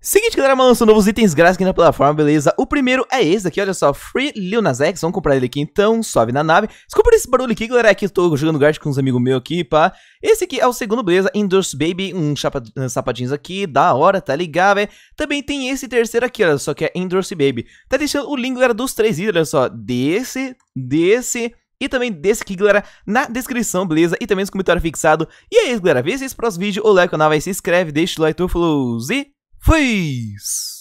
Seguinte, galera, mano, novos itens grátis aqui na plataforma, beleza? O primeiro é esse daqui, olha só, Free Lil Nas X, vamos comprar ele aqui então, sobe na nave. Desculpa esse barulho aqui, galera, é que eu tô jogando Gartic com uns amigos meus aqui, pá. Esse aqui é o segundo, beleza, Endorse Baby, um sapatinhos aqui, da hora, tá ligado, velho? Também tem esse terceiro aqui, olha só, que é Endorse Baby. Tá deixando o link, galera, dos três itens, olha só, desse, desse e também desse aqui, galera, na descrição, beleza? E também nos comentários fixados. E é isso, galera, vê se esse próximo vídeo, ou like o canal, vai se inscreve, deixa o like, tu falou, e... Peace.